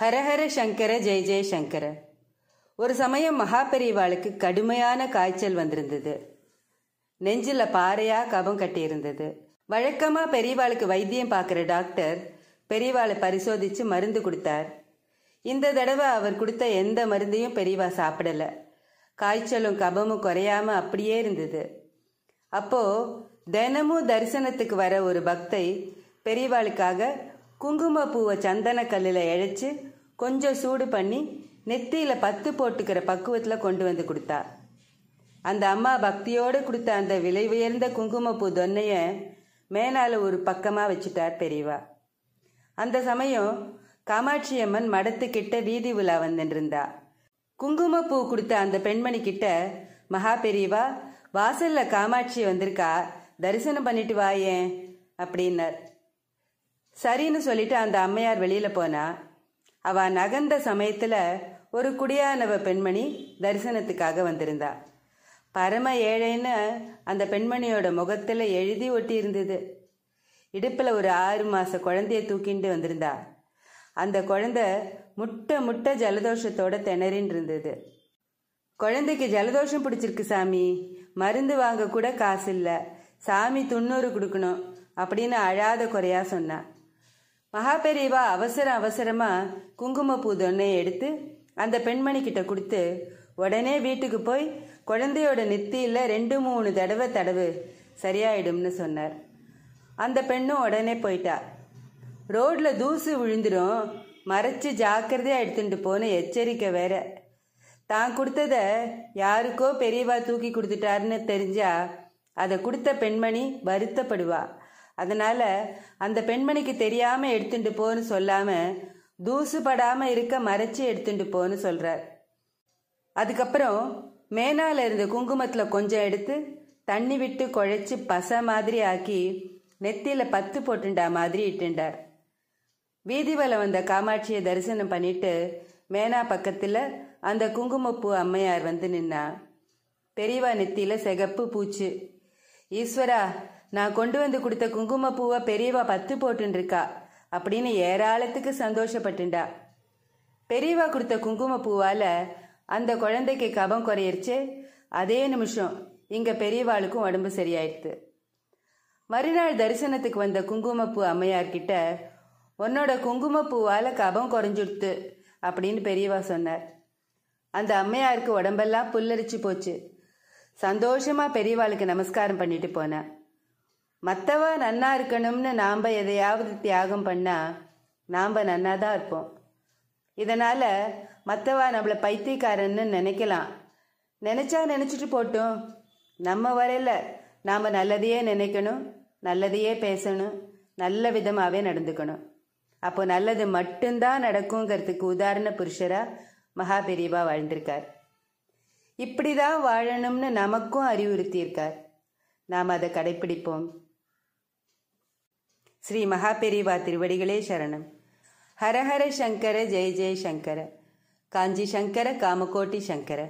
ஹரஹர சங்கர ஜெய ஜெயசங்கர ஒரு சமயம் மகாபெரிவாளுக்கு கடுமையான காய்ச்சல் வந்திருந்தது நெஞ்சில் பாறையா கபம் கட்டியிருந்தது வழக்கமாக பெரியவாளுக்கு வைத்தியம் பார்க்குற டாக்டர் பெரியவாளை பரிசோதித்து மருந்து கொடுத்தார் இந்த தடவை அவர் கொடுத்த எந்த மருந்தையும் பெரியவா சாப்பிடல காய்ச்சலும் கபமும் குறையாம அப்படியே இருந்தது அப்போ தினமும் தரிசனத்துக்கு வர ஒரு பக்தை பெரியவாளுக்காக குங்குமப்பூவை சந்தனக்கல்லில் இழைச்சி கொஞ்சம் சூடு பண்ணி நெத்தியில் பத்து போட்டுக்கிற பக்குவத்தில் கொண்டு வந்து கொடுத்தா அந்த அம்மா பக்தியோடு கொடுத்த அந்த விலை உயர்ந்த குங்குமப்பூ தொன்னையை மேனால ஒரு பக்கமாக வச்சுட்டார் பெரியவா அந்த சமயம் காமாட்சி அம்மன் மடத்துக்கிட்ட வீதி உலா வந்துருந்தா குங்குமப்பூ கொடுத்த அந்த பெண்மணி கிட்ட மகா பெரியவா வாசல்ல காமாட்சி வந்திருக்கா தரிசனம் பண்ணிட்டு வாயேன் அப்படின்னார் சரின்னு சொல்லிட்டு அந்த அம்மையார் வெளியில போனா அவ நகர்ந்த சமயத்துல ஒரு குடியானவ பெண்மணி தரிசனத்துக்காக வந்திருந்தா பரம ஏழைன்னு அந்த பெண்மணியோட முகத்துல எழுதி ஒட்டி இருந்தது இடுப்புல ஒரு ஆறு மாச குழந்தைய தூக்கிட்டு வந்திருந்தா அந்த குழந்தை முட்டை முட்டை ஜலதோஷத்தோட திணறின்னு இருந்தது குழந்தைக்கு ஜலதோஷம் பிடிச்சிருக்கு சாமி மருந்து வாங்க கூட காசு இல்லை சாமி துண்ணூறு கொடுக்கணும் அப்படின்னு அழாத குறையா சொன்னான் மகாபெரியவா அவசர அவசரமாக குங்குமப்பூ தொன்னை எடுத்து அந்த பெண்மணி கிட்ட கொடுத்து உடனே வீட்டுக்கு போய் குழந்தையோட நித்தியில் ரெண்டு மூணு தடவை தடவு சரியாயிடும்னு சொன்னார் அந்த பெண்ணும் உடனே போயிட்டா ரோட்டில் தூசு விழுந்துடும் மறைச்சு ஜாக்கிரதையாக எடுத்துட்டு போன எச்சரிக்கை வேற தான் கொடுத்ததை யாருக்கோ பெரியவா தூக்கி கொடுத்துட்டாருன்னு தெரிஞ்சா அதை கொடுத்த பெண்மணி வருத்தப்படுவா அதனால் அந்த பெண்மணிக்கு தெரியாமல் எடுத்துட்டு போன்னு சொல்லாமல் தூசுபடாமல் இருக்க மறைச்சி எடுத்துட்டு போன்னு சொல்கிறார் அதுக்கப்புறம் மேனால இருந்த குங்குமத்தில் கொஞ்சம் எடுத்து தண்ணி விட்டு குழைச்சி பச மாதிரி ஆக்கி நெத்தியில் பத்து போட்டுண்டா மாதிரி இட்டுண்டார் வலை வந்த காமாட்சியை தரிசனம் பண்ணிட்டு மேனா பக்கத்தில் அந்த குங்குமப்பூ அம்மையார் வந்து நின்னா பெரியவா நெத்தியில் செகப்பு பூச்சு ஈஸ்வரா நான் கொண்டு வந்து கொடுத்த குங்கும பூவை பெரியவா பத்து போட்டுருக்கா அப்படின்னு ஏராளத்துக்கு சந்தோஷப்பட்டுண்டா பெரியவா கொடுத்த குங்கும பூவால் அந்த குழந்தைக்கு கபம் குறையிருச்சு அதே நிமிஷம் இங்கே பெரியவாளுக்கும் உடம்பு சரியாயிடுது மறுநாள் தரிசனத்துக்கு வந்த குங்குமப்பூ அம்மையார்கிட்ட உன்னோட குங்குமப்பூவால் கபம் குறைஞ்சிடுத்து அப்படின்னு பெரியவா சொன்னார் அந்த அம்மையாருக்கு உடம்பெல்லாம் புல்லரிச்சு போச்சு சந்தோஷமாக பெரியவாளுக்கு நமஸ்காரம் பண்ணிட்டு போனேன் மற்றவ நன்னா இருக்கணும்னு நாம் எதையாவது தியாகம் பண்ணால் நாம் நன்னா தான் இருப்போம் இதனால் மற்றவா நம்மளை பைத்தியக்காரன்னு நினைக்கலாம் நினச்சா நினச்சிட்டு போட்டோம் நம்ம வரையில் நாம் நல்லதையே நினைக்கணும் நல்லதையே பேசணும் நல்ல விதமாகவே நடந்துக்கணும் அப்போ நல்லது மட்டும்தான் நடக்குங்கிறதுக்கு உதாரண புருஷராக மகா பெரியவா வாழ்ந்திருக்கார் இப்படி தான் வாழணும்னு நமக்கும் அறிவுறுத்தியிருக்கார் நாம் அதை கடைபிடிப்போம் ஸ்ரீ மகாபெரிவா திருவடிகளே சரணம் ஹரஹர சங்கர ஜெய ஜெய சங்கர காஞ்சி சங்கர காமகோட்டி சங்கர